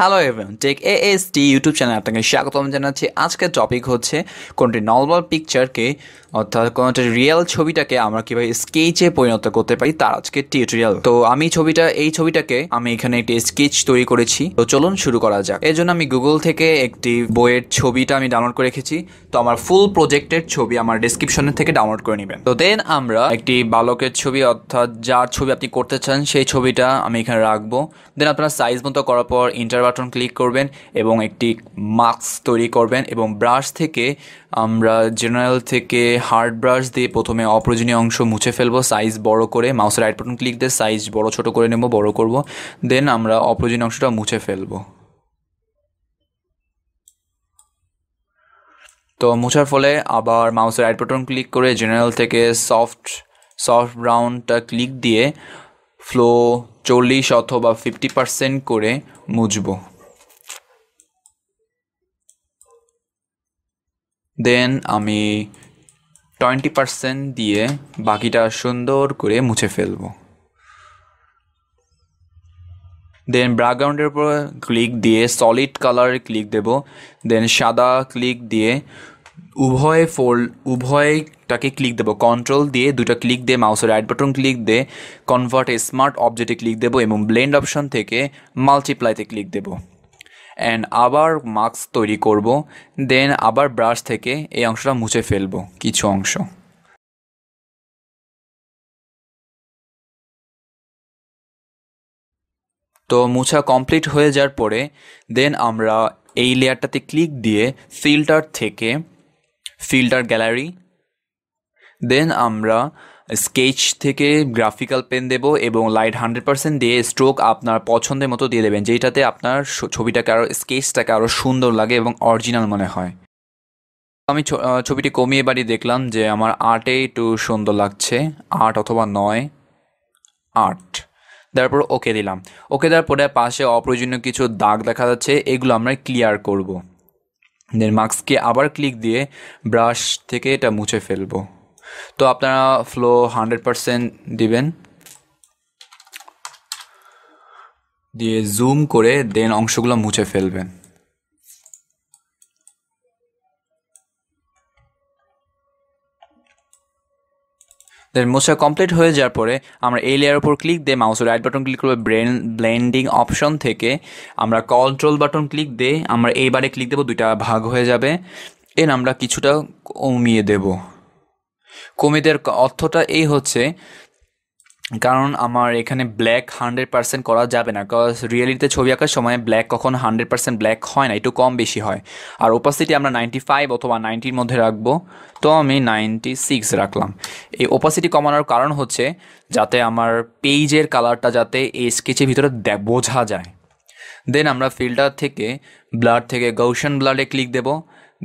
hello everyone tech A S T YouTube channel আপনাকে স্বাগতম জানাচ্ছি আজকের টপিক হচ্ছে কোনটি নর্মাল পিকচারকে অর্থাৎ কোনোটা রিয়েল ছবিটাকে আমরা কীভাবে স্কেচে পরিণত করতে পারি তার আজকে টিউটোরিয়াল তো আমি ছবিটা এই ছবিটাকে আমি এখানে একটি স্কেচ তৈরি করেছি তো চলুন শুরু করা যাক এর জন্য আমি গুগল থেকে একটি বইয়ের ছবিটা আমি ডাউনলোড করে রেখেছি তো আমার ফুল প্রজেক্টের ছবি আমার ডিসক্রিপশন থেকে ডাউনলোড করে নেবেন তো দেন আমরা একটি বালকের ছবি অর্থাৎ যার ছবি আপনি করতে চান সেই ছবিটা আমি এখানে রাখবো দেন আপনার সাইজ মতো করার পর ইন্টার বাটন ক্লিক করবেন এবং একটি মাস্ক তৈরি করবেন এবং ব্রাশ থেকে আমরা জেনারেল থেকে হার্ড ব্রাশ দিয়ে প্রথমে অপ্রয়োজনীয় অংশ মুছে ফেলবো সাইজ বড় করে মাউসের রাইট বাটন ক্লিক দিয়ে সাইজ বড় ছোট করে নেব বড় করব দেন আমরা অপ্রয়োজনীয় অংশটা মুছে ফেলবো তো মুছার ফলে আবার মাউসের রাইট বাটন ক্লিক করে জেনারেল থেকে সফট সফট ব্রাউনটা ক্লিক দিয়ে ফ্লো চল্লিশ অথবা ফিফটি পার্সেন্ট করে মুজব দেন আমি টোয়েন্টি পার্সেন্ট দিয়ে বাকিটা সুন্দর করে মুছে ফেলব দেন ব্যাকগ্রাউন্ডের উপর ক্লিক দিয়ে সলিড কালার ক্লিক দেব দেন সাদা ক্লিক দিয়ে উভয় ফোল্ড উভয়টাকে ক্লিক দেবো কন্ট্রোল দিয়ে দুটো ক্লিক দিয়ে মাউসের রাইট বাটন ক্লিক দিয়ে কনভার্ট এ স্মার্ট অবজেক্টে ক্লিক দেবো এবং ব্লেন্ড অপশন থেকে মাল্টিপ্লাইতে ক্লিক দেবো অ্যান্ড আবার মাস্ক তৈরি করব দেন আবার ব্রাশ থেকে এই অংশটা মুছে ফেলবো কিছু অংশ তো মুছা কমপ্লিট হয়ে যাওয়ার পরে দেন আমরা এই লেয়ারটাতে ক্লিক দিয়ে ফিল্টার থেকে ফিল্টার গ্যালারি দেন আমরা স্কেচ থেকে গ্রাফিক্যাল পেন দেব এবং লাইট হান্ড্রেড পার্সেন্ট দিয়ে স্ট্রোক আপনার পছন্দের মতো দিয়ে দেবেন যেটাতে আপনার ছবিটাকে আরও স্কেচটাকে আরও সুন্দর লাগে এবং অরিজিনাল মনে হয় আমি ছবিটি কমিয়ে বাড়ি দেখলাম যে আমার আর্টে একটু সুন্দর লাগছে আট অথবা নয় আট তারপর ওকে দিলাম ওকে দেওয়ার পরে পাশে অপ্রয়োজনীয় কিছু দাগ দেখা যাচ্ছে এগুলো আমরা ক্লিয়ার করবো দেন মাস্ককে আবার ক্লিক দিয়ে ব্রাশ থেকে এটা মুছে ফেলবো তো আপনারা ফ্লো হান্ড্রেড পারসেন্ট দিবেন দিয়ে জুম করে দেন অংশগুলো মুছে ফেলবেন দেন মোছা কমপ্লিট হয়ে যাওয়ার পরে আমরা এই লেয়ার উপর ক্লিক দিয়ে মাউসের রাইট বাটন ক্লিক করবো ব্রেন ব্লেন্ডিং অপশন থেকে আমরা কন্ট্রোল বাটন ক্লিক দিয়ে আমরা এইবারে ক্লিক দেবো দুইটা ভাগ হয়ে যাবে এর আমরা কিছুটা কমিয়ে দেব কমিয়ে দেওয়ার অর্থটা এই হচ্ছে কারণ আমার এখানে ব্ল্যাক হান্ড্রেড পার্সেন্ট করা যাবে না কজ রিয়েলিটিতে ছবি আঁকার সময় ব্ল্যাক কখন হান্ড্রেড পার্সেন্ট ব্ল্যাক হয় না একটু কম বেশি হয় আর ওপাসিটি আমরা নাইনটি ফাইভ অথবা নাইনটির মধ্যে রাখবো তো আমি নাইনটি সিক্স রাখলাম এই ওপাসিটি কমানোর কারণ হচ্ছে যাতে আমার পেইজের কালারটা যাতে এই স্কেচের ভিতরে বোঝা যায় দেন আমরা ফিল্টার থেকে ব্লাড থেকে গৌশন ব্লাডে ক্লিক দেবো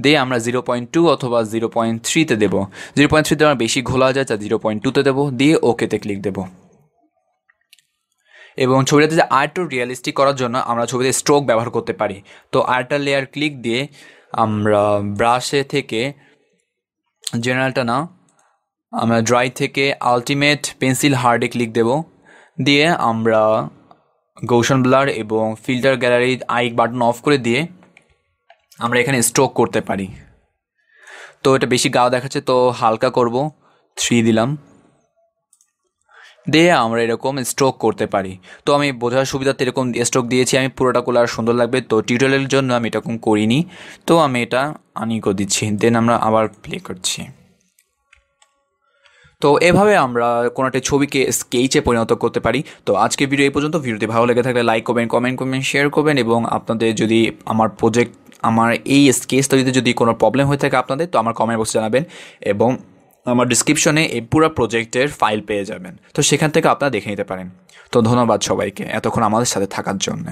দিয়ে আমরা জিরো পয়েন্ট টু অথবা জিরো পয়েন্ট থ্রিতে দেবো জিরো পয়েন্ট থ্রিতে আমরা বেশি ঘোলা যায় তা জিরো পয়েন্ট টুতে দেবো দিয়ে ওকেতে ক্লিক দেবো এবং ছবিটাতে যে টু রিয়ালিস্টিক করার জন্য আমরা ছবিতে স্ট্রোক ব্যবহার করতে পারি তো আর্টার লেয়ার ক্লিক দিয়ে আমরা ব্রাশে থেকে জেনারেলটা না আমরা ড্রাই থেকে আলটিমেট পেন্সিল হার্ডে ক্লিক দেব দিয়ে আমরা গৌশন ব্লার এবং filter gallery eye button off করে দিয়ে আমরা এখানে স্ট্রোক করতে পারি তো এটা বেশি গাও দেখাচ্ছে তো হালকা করব থ্রি দিলাম দিয়ে আমরা এরকম স্ট্রোক করতে পারি তো আমি বোঝার সুবিধাতে এরকম স্ট্রোক দিয়েছি আমি পুরোটা করলে আর সুন্দর লাগবে তো টিউটোরিয়ালের জন্য আমি এরকম করিনি তো আমি এটা আনিকো দিচ্ছি দেন আমরা আবার প্লে করছি তো এভাবে আমরা কোনো একটা ছবিকে স্কেচে পরিণত করতে পারি তো আজকে ভিডিও এই পর্যন্ত ভিডিওটি ভালো লেগে থাকলে লাইক করবেন কমেন্ট করবেন শেয়ার করবেন এবং আপনাদের যদি আমার প্রজেক্ট আমার এই তৈরিতে যদি কোনো প্রবলেম হয়ে থাকে আপনাদের তো আমার কমেন্ট বক্সে জানাবেন এবং আমার ডিসক্রিপশনে এই পুরো প্রজেক্টের ফাইল পেয়ে যাবেন তো সেখান থেকে আপনারা দেখে নিতে পারেন তো ধন্যবাদ সবাইকে এতক্ষণ আমাদের সাথে থাকার জন্য